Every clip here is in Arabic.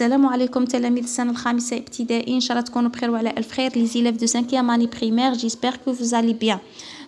Salam alaikum, tel ami de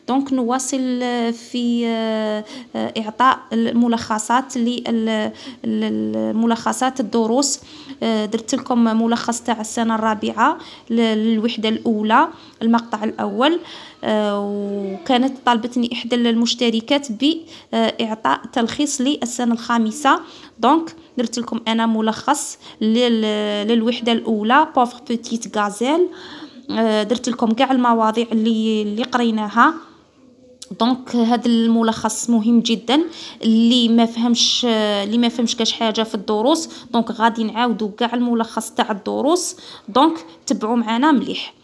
دونك نواصل آه، في آه، آه، اعطاء الملخصات للملخصات الدروس درت لكم ملخص تاع السنه الرابعه للوحده الاولى المقطع الاول وكانت طالبتني احدى المشتركات باعطاء تلخيص للسنه الخامسه دونك درت لكم انا ملخص للوحده الاولى بوفر بوتيت غازيل درت لكم كاع المواضيع اللي اللي قريناها دونك هذا الملخص مهم جدا اللي ما فهمش اللي ما فهمش كاش حاجه في الدروس دونك غادي نعاودوا كاع الملخص تاع الدروس دونك تبعوا معنا مليح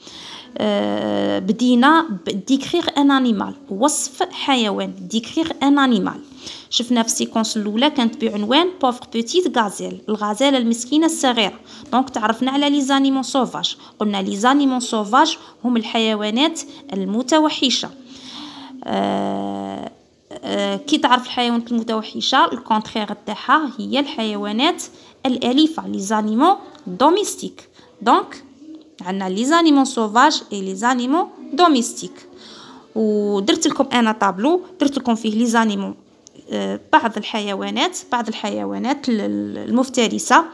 أه بدينا بديكريغ ان انيمال وصف حيوان ديكريغ ان انيمال شفنا في السيكونس الاولى كانت بعنوان بوفر بوتيت غازيل الغزاله المسكينه الصغيره دونك تعرفنا على لي زانيمون سوفاج قلنا لي زانيمون سوفاج هم الحيوانات المتوحشه آه، آه، كي تعرف الحيوانات المتوحشه الكونترير تاعها هي الحيوانات الاليفه لي زانيمو دوميستيك دونك عندنا لي زانيمو سوفاج اي لي زانيمو دوميستيك ودرت لكم انا طابلو درت لكم فيه لي زانيمو آه، بعض الحيوانات بعض الحيوانات المفترسه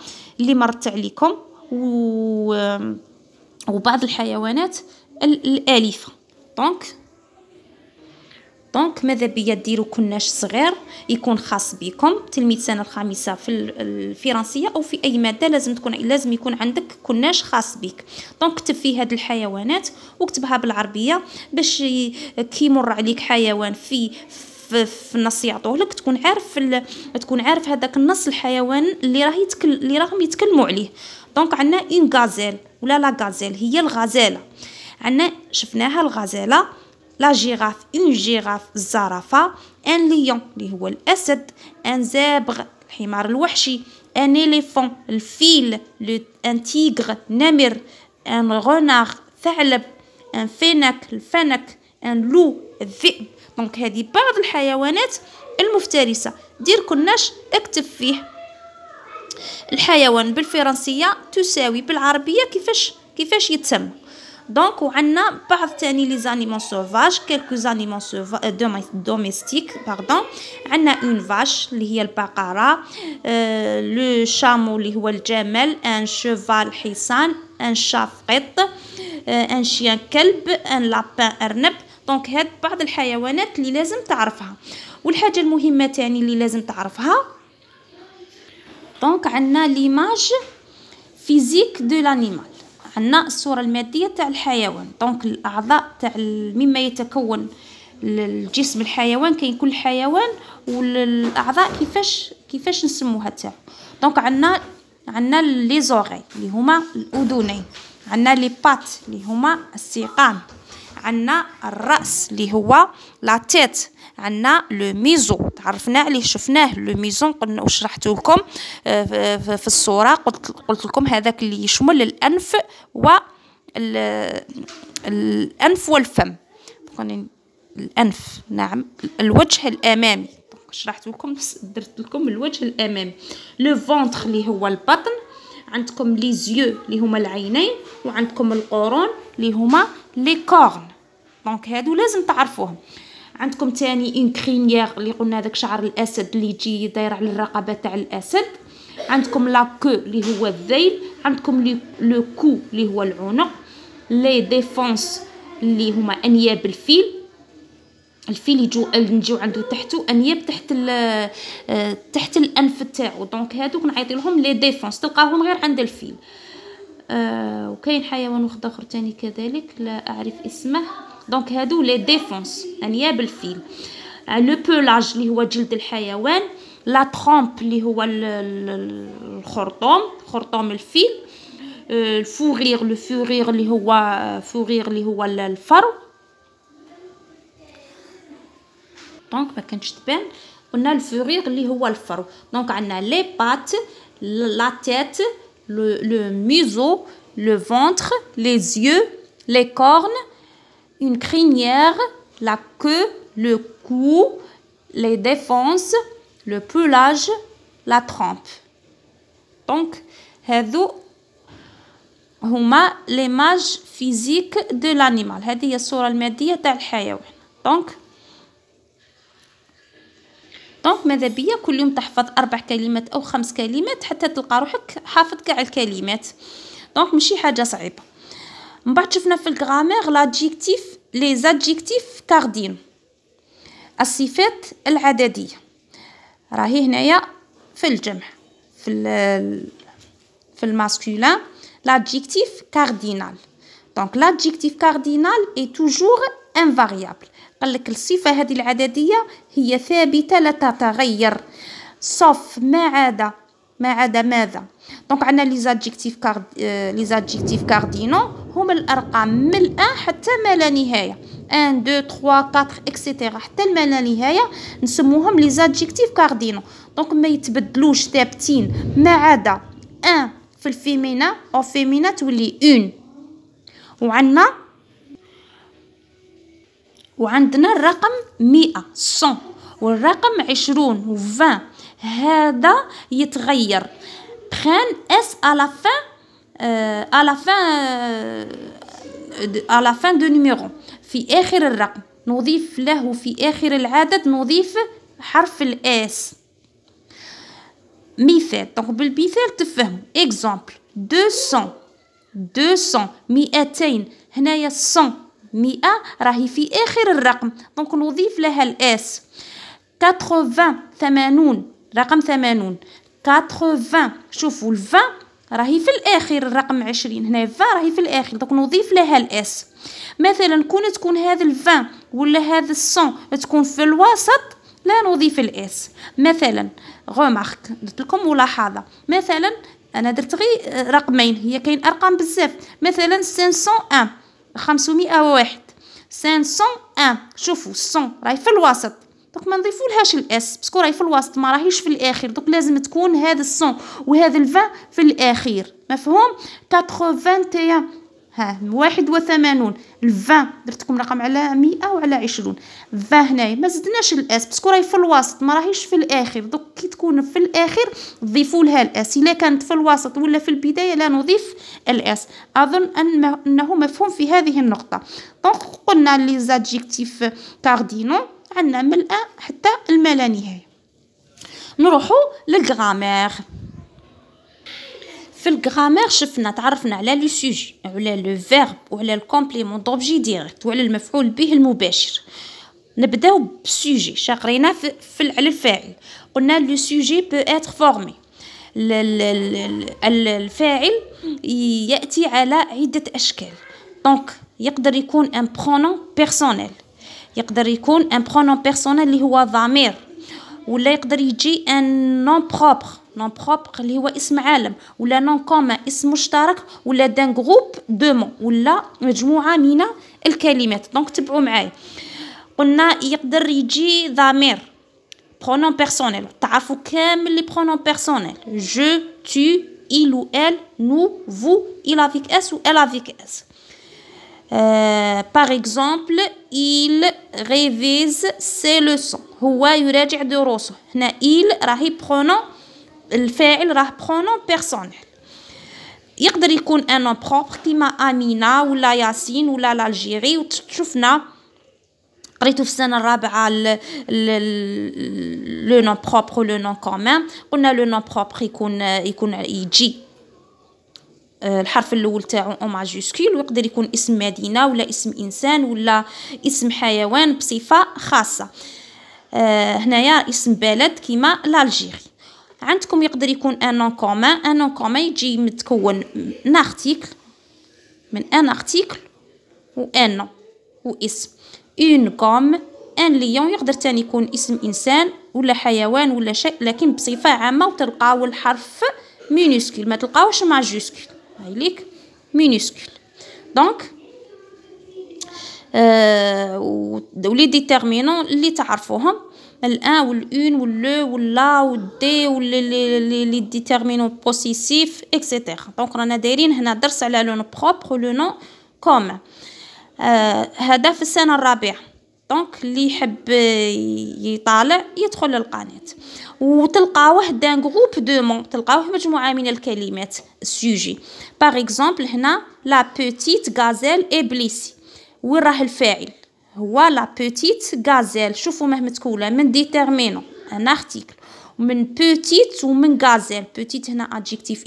اللي مرت عليكم و وبعض الحيوانات الاليفه دونك دونك ماذا بيا ديروا كناش صغير يكون خاص بكم تلميذ سنه الخامسه في الفرنسيه او في اي ماده لازم تكون لازم يكون عندك كناش خاص بك دونك كتب فيه هاد الحيوانات وكتبها بالعربيه باش كي يمر عليك حيوان في في, في النص يعطوه لك تكون عارف تكون عارف هذاك النص الحيوان اللي راه يتكل اللي راهم يتكلموا عليه دونك عندنا اون غازيل ولا لا غازيل هي الغزاله عندنا شفناها الغزاله لا جيراف اون جيراف الزرافه ان ليون اللي هو الاسد ان زابغ الحمار الوحشي ان اليفون الفيل ان تيغر نمر ان غونار ثعلب ان فينك الفنك ان لو الذئب دونك هذه بعض الحيوانات المفترسه دير كناش اكتب فيه الحيوان بالفرنسيه تساوي بالعربيه كيفاش كيفاش يتسمى دونك وعندنا بعض تاني لي زانيمون سوفاج كيلكو زانيمون دوميستيك باردون عندنا اون فاش اللي هي البقره لو شامو اللي هو الجمل ان شوفال حصان ان شافقط قط ان شيان كلب ان لابان ارنب دونك هاد بعض الحيوانات اللي لازم تعرفها والحاجه المهمه تاني اللي لازم تعرفها دونك عندنا ليماج فيزيك دو لانيمال عندنا الصوره الماديه تاع الحيوان دونك الاعضاء تاع مما يتكون الجسم الحيوان كاين كل حيوان والاعضاء كيفاش كيفاش نسموها تاعو دونك عندنا عندنا لي زوغي اللي هما الاذنين عندنا لي بات اللي هما السيقان عندنا الراس اللي هو لا تيت عندنا لو ميزو تعرفنا عليه شفناه لو ميزون قلنا وشرحته لكم آه، في الصوره قلت قلت لكم هذاك اللي يشمل الانف و الانف والفم يعني الانف نعم الوجه الامامي شرحت لكم درت لكم الوجه الامامي لو فونتر اللي هو البطن عندكم لي زيو اللي هما العينين وعندكم القرون اللي هما لي كورن دونك هادو لازم تعرفوهم عندكم تاني اون كرينيير اللي قلنا داك شعر الاسد اللي يجي داير على الرقبه تاع الاسد عندكم لا كو اللي هو الذيل عندكم لو كو اللي هو العنق لي ديفونس اللي هما انياب الفيل الفيل يجو نجيو عنده تحتو انياب تحت ال تحت الانف تاعو دونك هادوك نعيطي لهم لي ديفونس تلقاهم غير عند الفيل آه وكاين حيوان واحد اخر تاني كذلك لا اعرف اسمه دونك هادو لي ديفونس انياب الفيل لو بولاج اللي هو جلد الحيوان لا ترومب اللي هو الخرطوم خرطوم الفيل الفوغير لو فوغير اللي هو فوغير آه، اللي هو الفرو دونك ما كانش تبان قلنا الفوغير اللي هو الفرو دونك عندنا لي بات لا تيت لو ميزو لو فونتر لي زيو لي كورن une crinière, la queue, le cou, les défenses, le pelage, la trempe. Donc, هذو هما ليماج فيزيك دو لانيمال هذه هي الصوره الماديه تاع الحيوان دونك دونك ماذا بيا كل يوم تحفظ اربع كلمات او خمس كلمات حتى تلقى روحك حافظ كاع الكلمات دونك ماشي حاجه صعيبه من بعد شفنا في الغرامير لادجيكتيف لي زادجيكتيف كاردين الصفات العدديه راهي هنايا في الجمع في ال في الماسكولين l'adjectif كاردينال دونك l'adjectif كاردينال اي توجور invariable. قال لك الصفة هذه العددية هي ثابتة لا تتغير صف ما عدا ما عدا ماذا؟ دونك عندنا لي زادجيكتيف كارد لي زادجيكتيف كاردينو هما الأرقام من الان حتى ما لا نهاية 1 2 3 4 اكسيتيرا حتى ما لا نهاية نسموهم لي زادجيكتيف كاردينو دونك ما يتبدلوش ثابتين ما عدا 1 في الفيمينا او فيمينا تولي اون وعندنا وعندنا الرقم مئة صون والرقم عشرون وفان هذا يتغير بخان اس على فان Euh, à la fin euh, à la fin دو numéro في آخر الرقم نضيف له في آخر العدد نضيف حرف الإس مثال دونك بالمثال تفهم اكزومبل 200 200 200 هنايا 100 100 راهي في اخر الرقم دونك نضيف لها الاس 80 80 رقم 80 80 شوفوا ال 20 راهي في الاخر الرقم عشرين هنا فان راهي في الاخر دوك نضيف لها الاس مثلا كون تكون هذا الفان ولا هذا السون تكون في الوسط لا نضيف الاس مثلا غومارك درت لكم ملاحظه مثلا انا درت غير رقمين هي كاين ارقام بزاف مثلا 501 501 شوفوا السون راهي في الوسط دوك ما نضيفولهاش الاس باسكو راهي في الوسط ما راهيش في الاخر دوك لازم تكون هذا السون وهذا الفان في الاخير مفهوم 81 إيه؟ ها واحد وثمانون الفان درتكم رقم على مئة وعلى عشرون فان هنايا ما زدناش الاس باسكو راهي في الوسط ما راهيش في الاخر دوك كي تكون في الاخر ضيفوا لها الاس الا كانت في الوسط ولا في البدايه لا نضيف الاس اظن ان انه مفهوم في هذه النقطه دونك قلنا لي زادجيكتيف كاردينو عندنا من الان حتى الما لا نهايه نروحو للغرامير في الغرامير شفنا تعرفنا على لو سوجي على لو فيرب وعلى الكومبليمون دوبجي ديريكت وعلى المفعول به المباشر نبداو بالسوجي شاقرينا في على الفاعل قلنا لو سوجي بو اتر فورمي الفاعل ياتي على عده اشكال دونك يقدر يكون ان برونون بيرسونيل يقدر يكون ان برونون بيرسونيل اللي هو ضمير ولا يقدر يجي ان نون بروبر نون بروبر اللي هو اسم عالم ولا نون كوم اسم مشترك ولا دان غروب دو مون ولا مجموعه من الكلمات دونك تبعوا معايا قلنا يقدر يجي ضمير برونون بيرسونيل تعرفوا كامل لي برونون بيرسونيل جو تو il ou elle nous vous il avec s ou elle avec s Euh, par exemple, il révise ses leçons. Huwa yuraji' ses Hna il prend pronom le personnel. un nom propre comme Amina ou Yassine ou la l'Algérie ou تشوفنا قريتو un nom propre le nom propre, le nom commun, le nom آه، الحرف الاول تاعو او ماجوسكول ويقدر يكون اسم مدينه ولا اسم انسان ولا اسم حيوان بصفه خاصه آه، هنايا اسم بلد كيما لالجيري عندكم يقدر يكون ان نون كومون ان نون يجي متكون من ارتيكل من ان ارتيكل و ان نون واسم اون كوم ان ليون يقدر تاني يكون اسم انسان ولا حيوان ولا شيء لكن بصفه عامه وتلقاو الحرف مينيسكول ما تلقاوش ماجوسكول هايليك مينيسكول دونك آه ولي ديتيرمينون اللي تعرفوهم الان والون واللو واللا والدي واللي لي ديتيرمينون بوسيسيف اكسيتيرا دونك رانا دايرين هنا درس على لو نون بروبر لو نو كوم هذا آه في السنه الرابعه دونك اللي يحب يطالع يدخل للقناه وتلقاوه دان جروب دو مون تلقاوه مجموعه من الكلمات السوجي باغ اكزومبل هنا لا بوتيت غازيل ابليسي وين راه الفاعل هو لا بوتيت غازيل شوفوا مهما تكون من ديتيرمينو ان ارتيكل من بوتيت ومن غازيل بوتيت هنا ادجيكتيف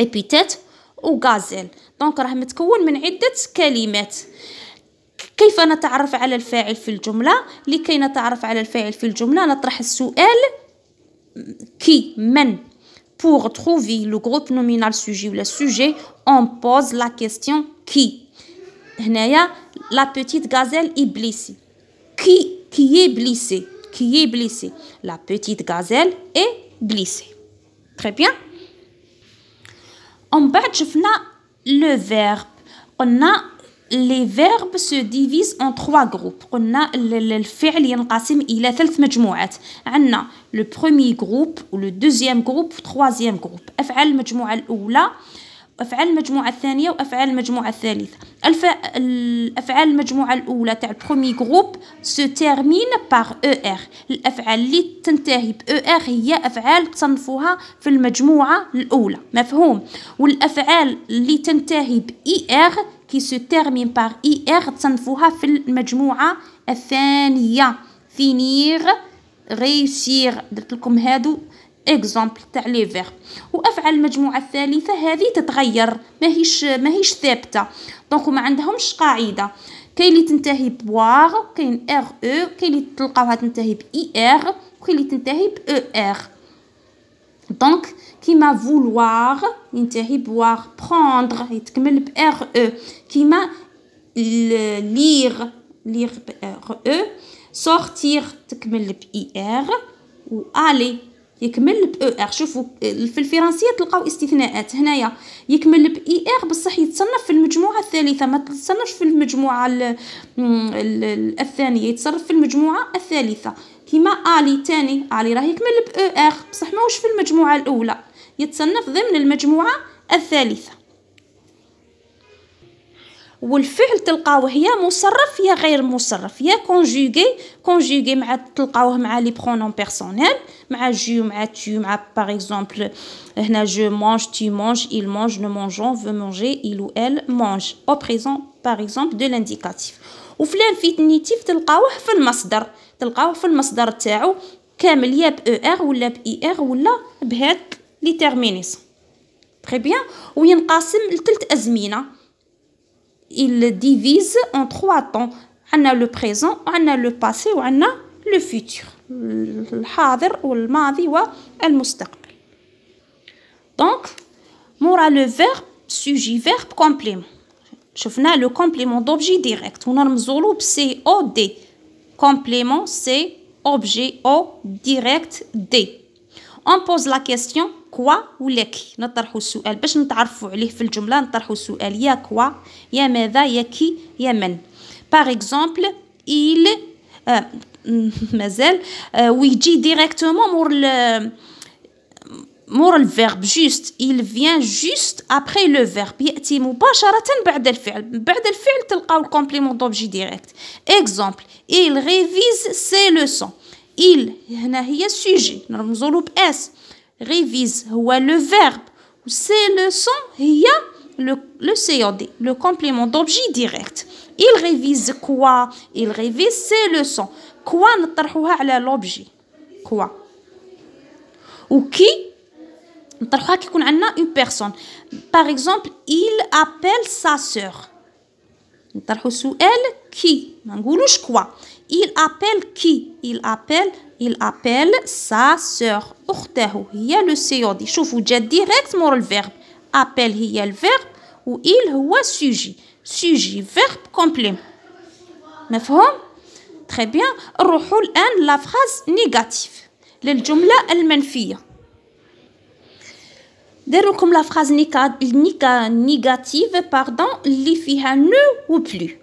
ابيتات وغازيل دونك راه متكون من عده كلمات كيف نتعرف على الفاعل في الجملة لكي نتعرف على الفاعل في الجملة نطرح السؤال qui من Pour trouver le groupe nominal sujet ou le sujet, on pose la question qui. هنايا la petite gazelle est blessée. Qui qui est blessée Qui est blessée La petite gazelle est blessée. Très bien. On بعد شفنا le verbe. On a لي فيرب سو ديفيز اون تخوا غروب قلنا الفعل ينقسم الى ثلاث مجموعات عندنا لو برومي و ولو دوزيام جروب تخوازيام غروب افعال المجموعه الاولى افعال المجموعه الثانيه وافعال المجموعه الثالثه الف... الافعال المجموعه الاولى تاع البرومي جروب سو تيرمين بار او ار الافعال اللي تنتهي ب او e ار هي افعال تصنفوها في المجموعه الاولى مفهوم والافعال اللي تنتهي ب اي e ار كي سو تيرمين بار اي ار تصنفوها في المجموعه الثانيه فينير ريسير درت لكم هادو اكزومبل تاع لي فيغ وافعل المجموعه الثالثه هذه تتغير ماهيش ماهيش ثابته دونك ما عندهمش قاعده كاين اللي تنتهي بواغ كاين ار او كاين اللي تلقاوها تنتهي باي ار وكاين اللي تنتهي ب او ار Donc, qui m'a vouloir, boire, prendre, RE, e, qui m'a lire, lire RE, e, sortir, IR, ou aller, يكمل ب او ار شوفوا في الفرنسيه تلقاو استثناءات هنايا يكمل ب اي ار بصح يتصنف في المجموعه الثالثه ما تصنفش في المجموعه الـ ال الـ الثانيه يتصنف في المجموعه الثالثه كيما الي تاني الي راه يكمل ب او ار بصح ماهوش في المجموعه الاولى يتصنف ضمن المجموعه الثالثه والفعل تلقاوه يا مصرف يا غير مصرف يا كونجوغي كونجوغي مع تلقاوه مع لي برونوم بيرسونيل مع جو مع تو مع باغ اكزومبل هنا جو مونج تي مونج il مونج نو مونجون فو مونجي il ou elle mange او بريزون باغ اكزومبل دو لانديكاتيف وفي الانفينيتيف تلقاوه في المصدر تلقاوه في المصدر تاعو كامل يا ب او e ار ولا ب اي ار ولا بهاد لي تيرمينيس تري بيان وينقسم لثلاث ازمنه il le divise en trois temps. On a le présent, on a le passé, on a le futur. Donc, aura le verbe, sujet, verbe, complément. Je venais le complément d'objet direct. On a c'est OD. Complément, c'est objet O direct D. On pose la question, كوا ولا كي نطرحوا السؤال باش نتعرفوا عليه في الجمله نطرحوا السؤال يا كوا يا ماذا يا كي يا من باغ اكزومبل il مازال ويجي ديريكتومون مور ال مور الفيرب جوست il vient juste après le verbe ياتي مباشره بعد الفعل بعد الفعل تلقاو الكومبليمون دوبجي ديريكت اكزومبل il révise ses leçons il هنا هي السوجي نرمزولو باس révise est le verbe c'est le son il y a le, le COD, le complément d'objet direct. Il révise quoi Il révise ses son Quoi نطرحوها على l'objet Quoi Ou qui Nous كي يكون une personne. Par exemple, il appelle sa sœur. نطرحو سؤال qui ما نقولوش quoi il appelle qui il appelle il appelle sa sœur ukhtahu est le Je vous جات direct le verbe. appelle est le verbe ou il huwa sujet sujet verbe complet مفهوم très bien نروحوا الان la phrase négative للجمله المنفيه درو comme la phrase négative pardon elle فيها ne ou plus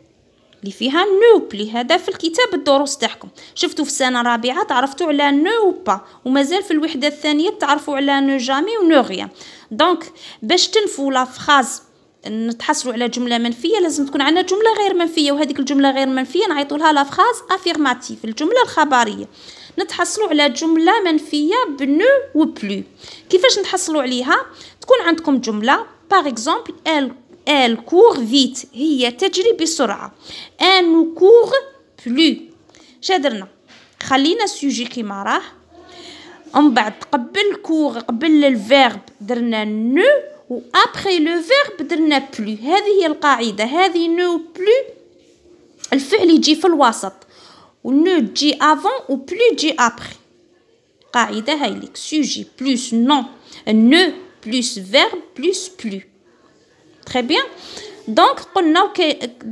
اللي فيها نوبلي هذا في الكتاب الدروس تاعكم شفتوا في السنه الرابعه تعرفتوا على نوبا ومازال في الوحده الثانيه تعرفوا على نو جامي ونو غيا دونك باش تنفوا لا فراز نتحصلوا على جمله منفيه لازم تكون عندنا جمله غير منفيه وهذيك الجمله غير منفيه نعيطوا لها لا فراز افيرماتيف الجمله الخبريه نتحصلوا على جمله منفيه بنو وبلو كيفاش نتحصلوا عليها تكون عندكم جمله باغ اكزومبل ال كور فيت هي تجري بسرعة ان كور بلو شادرنا خلينا السوجي كيما راه من بعد قبل كور قبل الفيرب درنا نو و ابخي لو فيرب درنا بلو هذه هي القاعدة هذه نو بلو الفعل يجي في الوسط و نو تجي افون و بلو تجي ابخي قاعدة هايليك سوجي بلوس نو نو بلوس فيرب بلوس بلو تري بيان دونك قلنا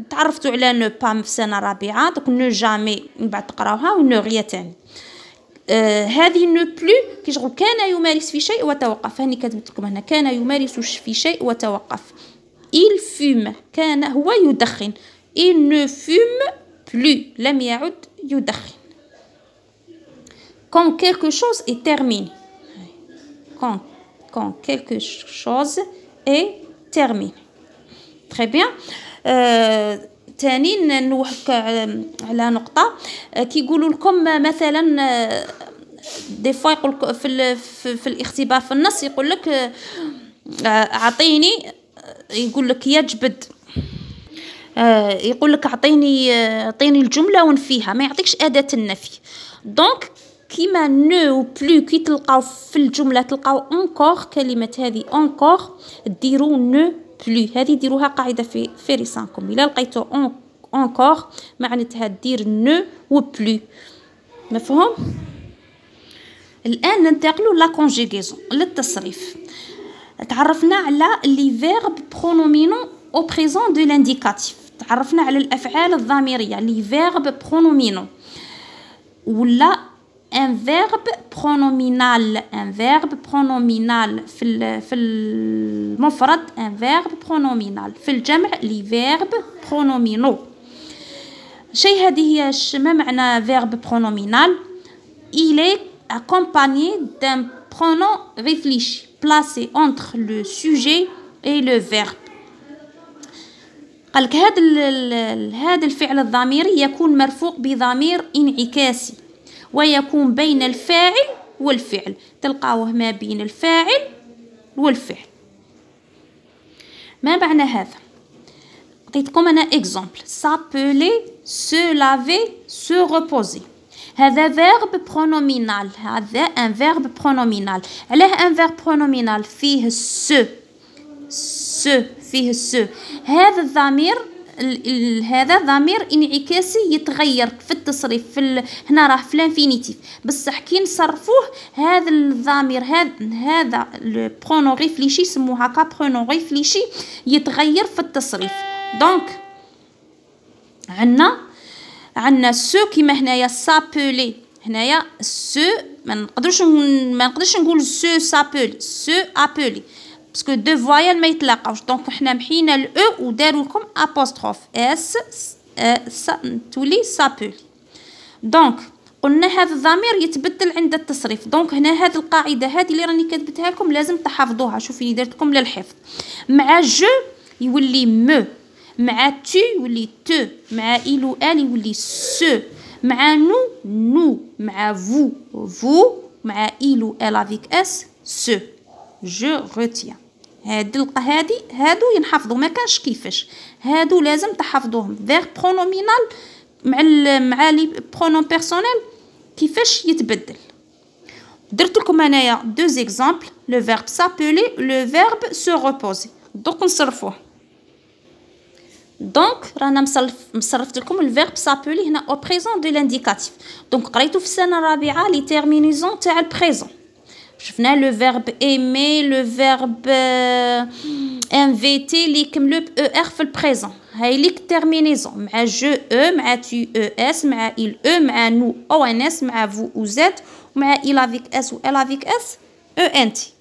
تعرفتوا على نو بام في سنه رابعه دوك نو جامي من بعد تقراوها ونو غيا تاني هذه نو بلو كي شغل كان يمارس في شيء وتوقف هاني كتبت لكم هنا كان يمارس في شيء وتوقف il fume كان هو يدخن il ne fume plus لم يعد يدخن quand quelque chose est terminé quand quand quelque chose est terminé تري بيان تاني نوحك على نقطه كيقولوا لكم مثلا دي فوا يقول في, في, الاختبار في النص يقول لك اعطيني يقول لك يجبد يقول لك اعطيني اعطيني الجمله ونفيها ما يعطيكش اداه النفي دونك كيما نو و بلو كي تلقاو في الجمله تلقاو اونكور كلمه هذه اونكور ديروا نو بلو هذه ديروها قاعده في في ريسانكم الا لقيتو اونكور معناتها دير نو و بلو مفهوم الان ننتقلوا لا كونجيغيزون للتصريف تعرفنا على لي فيرب برونومينون او بريزون دو لانديكاتيف تعرفنا على الافعال الضميريه لي فيرب برونومينون ولا un verbe pronominal un verbe pronominal في في المفرد un verbe pronominal في الجمع Les verbes pronominaux شيء هذه هي ما معنى verbe pronominal il est accompagné d'un pronom réfléchi placé entre le sujet et le verbe قالك هذا هذا الفعل الضميري يكون مرفوع بضمير انعكاسي ويكون بين الفاعل والفعل تلقاوه ما بين الفاعل والفعل ما معنى هذا عطيتكم انا اكزومبل سابلي سو لافي سو ريبوزي هذا فيرب برونومينال هذا ان فيرب برونومينال علاه ان فيرب برونومينال فيه سو سو فيه سو هذا الضمير هذا ضمير انعكاسي يتغير في التصريف في ال... هنا راه في الانفينيتيف بصح كي نصرفوه هذا الضمير هذا هذا برونو ريفليشي يسموه كا برونو ريفليشي يتغير في التصريف دونك عندنا عندنا سو كيما هنايا سابولي هنايا سو ما نقدرش ما نقدرش نقول سو سابول سو ابولي باسكو دو فوايل ما يتلاقاوش دونك حنا محينا الاو وداروا لكم ابوستروف اس تولي سابو دونك قلنا هذا الضمير يتبدل عند التصريف دونك هنا هذه القاعده هذه اللي راني كتبتها لكم لازم تحفظوها شوفي درت لكم للحفظ مع جو يولي مو مع تو يولي تو مع ايلو ال يولي سو مع نو نو مع فو فو مع ايلو ال افيك اس سو جو روتيان هاد القه هادي هادو ينحفظوا ما كانش كيفاش هادو لازم تحفظوهم فير برونومينال مع ال مع لي برونوم بيرسونيل كيفاش يتبدل درت لكم انايا دو زيكزامبل لو فيرب سابولي لو فيرب سو روبوزي دوك نصرفوه دونك رانا مصرف مصرفت لكم الفيرب سابولي هنا او بريزون دو لانديكاتيف دونك قريتو في السنه الرابعه لي تيرمينيزون تاع البريزون Je venais le verbe aimer, le verbe euh, inviter, verbe le er le présent. هاي terminaison je e, tu es il e, nous vous vous z مع il avec s ou elle avec s ent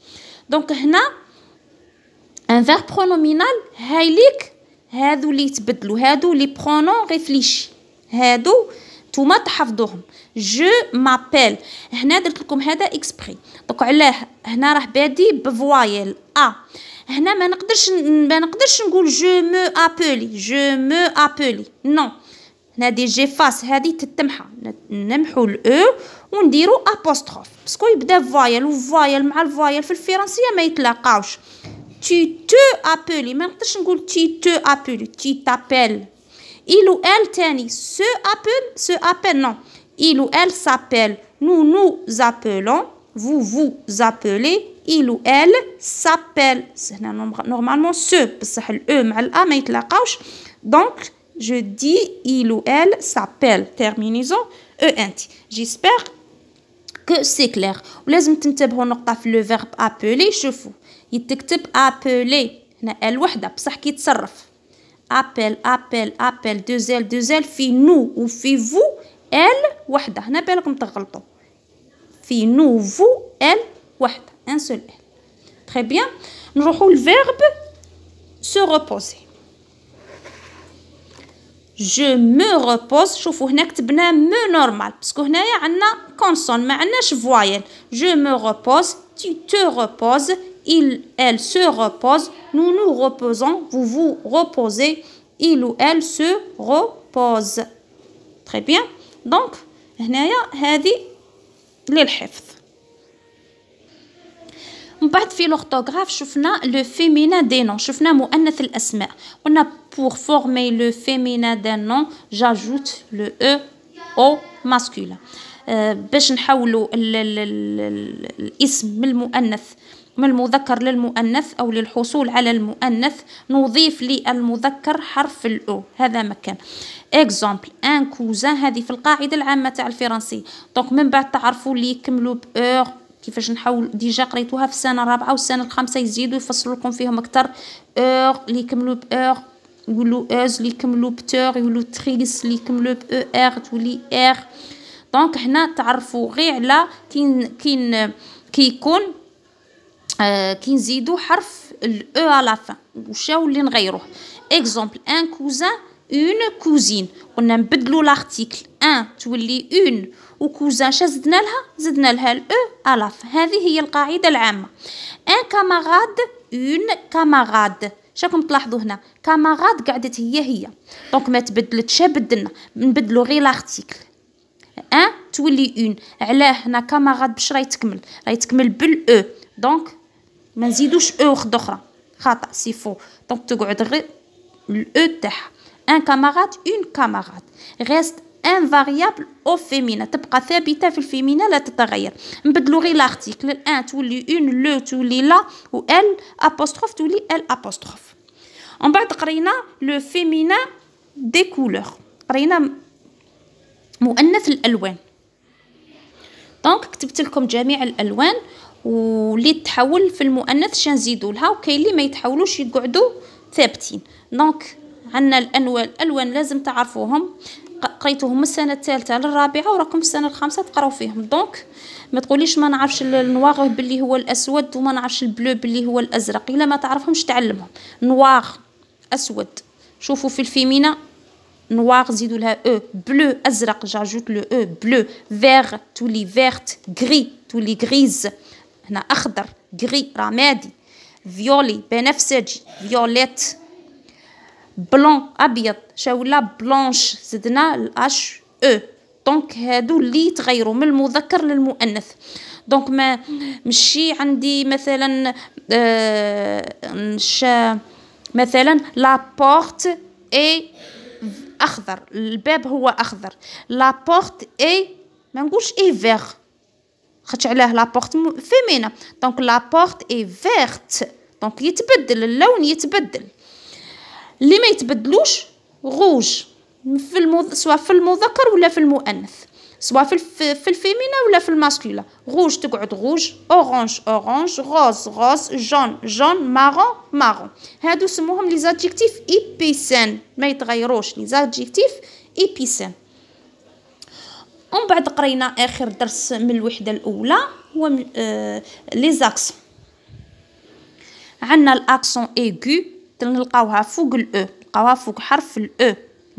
دونك هنا ان فيرب برونومينال هاي هادو اللي هادو لي نتوما تحفظوهم جو مابيل هنا درت لكم هذا اكسبري دوك علاه هنا راه بادي بفوايل ا آه. هنا ما نقدرش ما نقدرش نقول جو مو ابولي جو مو ابولي نو هنا دي جي فاس هذه تتمحى نمحو الاو e ونديرو ابوستروف باسكو يبدا فوايل وفوايل مع الفوايل في الفرنسيه ما يتلاقاوش تي تو ابولي ما نقدرش نقول تي تو ابولي تي تابيل Il ou elle tani, se appelle, se appelle, non. Il ou elle s'appelle, nous nous appelons, vous vous appelez, il ou elle s'appelle. Normalement, se, parce que le e, Donc, je dis il ou elle s'appelle. Terminaison e, J'espère que c'est clair. Les le verbe في لو فيرب Il شوفوا يتكتب elle هنا ال parce بصح appel, appel, appel, deux L, deux L, fi nous ou fi vous, elle, wahda. On appelle comme t'as Fi nous, vous, elle, wahda. Un seul L. Très bien. Nous avons le verbe se reposer. Je me repose. Je vous n'ai me normal. Parce que nous avons une consonne, mais une voyelle. Je me repose. Tu te reposes il, elle se repose. Nous nous reposons, vous vous reposez. Il ou elle se repose. Très bien. Donc, هنايا هذه للحفظ. من بعد في avons شفنا لو فيمينا Nous avons شفنا مؤنث الاسماء قلنا pour former le féminin des noms, j'ajoute le e au masculin euh, باش نحولوا الاسم le من المذكر للمؤنث أو للحصول على المؤنث نضيف للمذكر حرف الأو هذا مكان اكزومبل ان كوزان هذه في القاعدة العامة تاع الفرنسي دونك من بعد تعرفوا لي يكملوا بأور كيفاش نحاول ديجا قريتوها في السنة الرابعة والسنة الخامسة يزيدوا يفصلوا لكم فيهم أكثر أور لي يكملوا بأور يقولوا اوز لي يكملوا بتور يقولوا تريس لي يكملوا بأو ار تولي ار دونك هنا تعرفوا غير على كين كين كيكون آه كي نزيدو حرف الاو على لافان وشاو اللي نغيروه اكزومبل ان كوزان اون كوزين قلنا نبدلو لارتيكل ان تولي اون وكوزان شنو زدنا لها زدنا لها الاو على لافان هذه هي القاعده العامه ان كاماراد اون كاماراد شاكم تلاحظوا هنا كاماراد قعدت هي هي دونك ما تبدلتش بدلنا نبدلو غير لارتيكل ان تولي اون علاه هنا كاماراد باش راهي تكمل راهي تكمل بالاو دونك ما نزيدوش او وحده اخرى خطا سي فو دونك تقعد غير الاو تاعها ان كاماراد اون كاماراد غيست ان فاريابل او فيمينا تبقى ثابته في الفيمينا لا تتغير نبدلو غير لارتيكل الان تولي اون لو تولي لا و ال ابوستروف تولي ال ابوستروف ومن بعد قرينا لو فيمينا دي كولور قرينا مؤنث الالوان دونك كتبت لكم جميع الالوان واللي تحول في المؤنث شا نزيدو لها وكاين اللي ما يتحولوش يقعدوا ثابتين دونك عندنا الانواع الالوان لازم تعرفوهم قريتوهم من السنه الثالثه للرابعه وراكم في السنه الخامسه تقراو فيهم دونك ما تقوليش ما نعرفش النواغ باللي هو الاسود وما نعرفش البلو باللي هو الازرق الا ما تعرفهمش تعلمهم نواغ اسود شوفوا في الفيمينا نواغ زيدوا لها او e. بلو ازرق جاجوت لو او بلو فيغ تولي فيرت غري تولي غريز هنا أخضر غري رمادي فيولي بنفسجي فيوليت بلون أبيض شاولا بلونش زدنا الأش أو دونك هادو اللي تغيروا من المذكر للمؤنث دونك ما مشي عندي مثلا آه مثلا لا بورت اي اخضر الباب هو اخضر لا بورت اي ما نقولش اي فيغ خاطش علاه لابورت فيمينا دونك لابورت اي فيرت دونك يتبدل اللون يتبدل اللي ما يتبدلوش غوج في المذ... سواء في المذكر ولا في المؤنث سواء في الف... في الفيمينا ولا في الماسكولا غوج تقعد غوج اورانج اورانج غوز غوز جون جون مارون مارون هادو سموهم لي زادجيكتيف ايبيسان ما يتغيروش لي زادجيكتيف ايبيسان ومن بعد قرينا اخر درس من الوحده الاولى هو لي زاكس آه، عندنا الاكسون ايغو تلقاوها فوق الاو تلقاوها e، فوق حرف الاو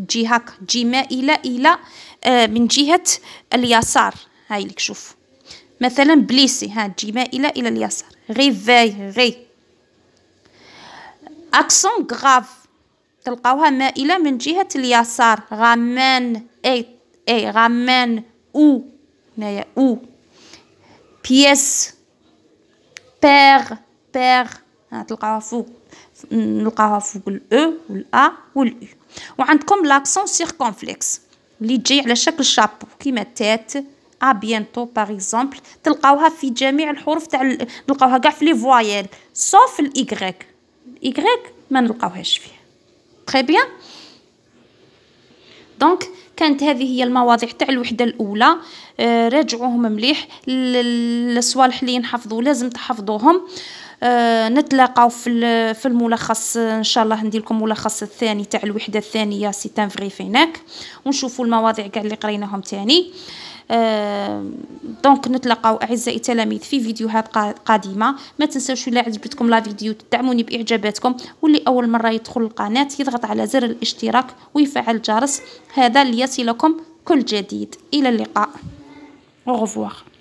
تجي e. هاك تجي مائله الى آه، من جهه اليسار هاي لك شوف مثلا بليسي ها تجي مائله الى اليسار غيفاي غي اكسون غاف تلقاوها مائله من جهه اليسار غامان اي et ramène ou pièce père père hein, nous avons fait le e le a ou le u comme l'accent circonflexe le jeu le chapeau qui met tête à bientôt par exemple le chapeau qui met tête à le chapeau qui met tête à bientôt le voyage sauf le y très bien donc كانت هذه هي المواضيع تاع الوحده الاولى آه، راجعوهم مليح الصوالح اللي نحفظوا لازم تحفظوهم آه، نتلاقاو في في الملخص ان شاء الله ندير لكم ملخص الثاني تاع الوحده الثانيه سي تان فري فيناك ونشوفوا المواضيع كاع اللي قريناهم ثاني دونك آه، نتلاقاو اعزائي التلاميذ في فيديوهات قادمه ما تنساوش الا عجبتكم لا فيديو تدعموني باعجاباتكم واللي اول مره يدخل القناه يضغط على زر الاشتراك ويفعل الجرس هذا ليصلكم كل جديد الى اللقاء au revoir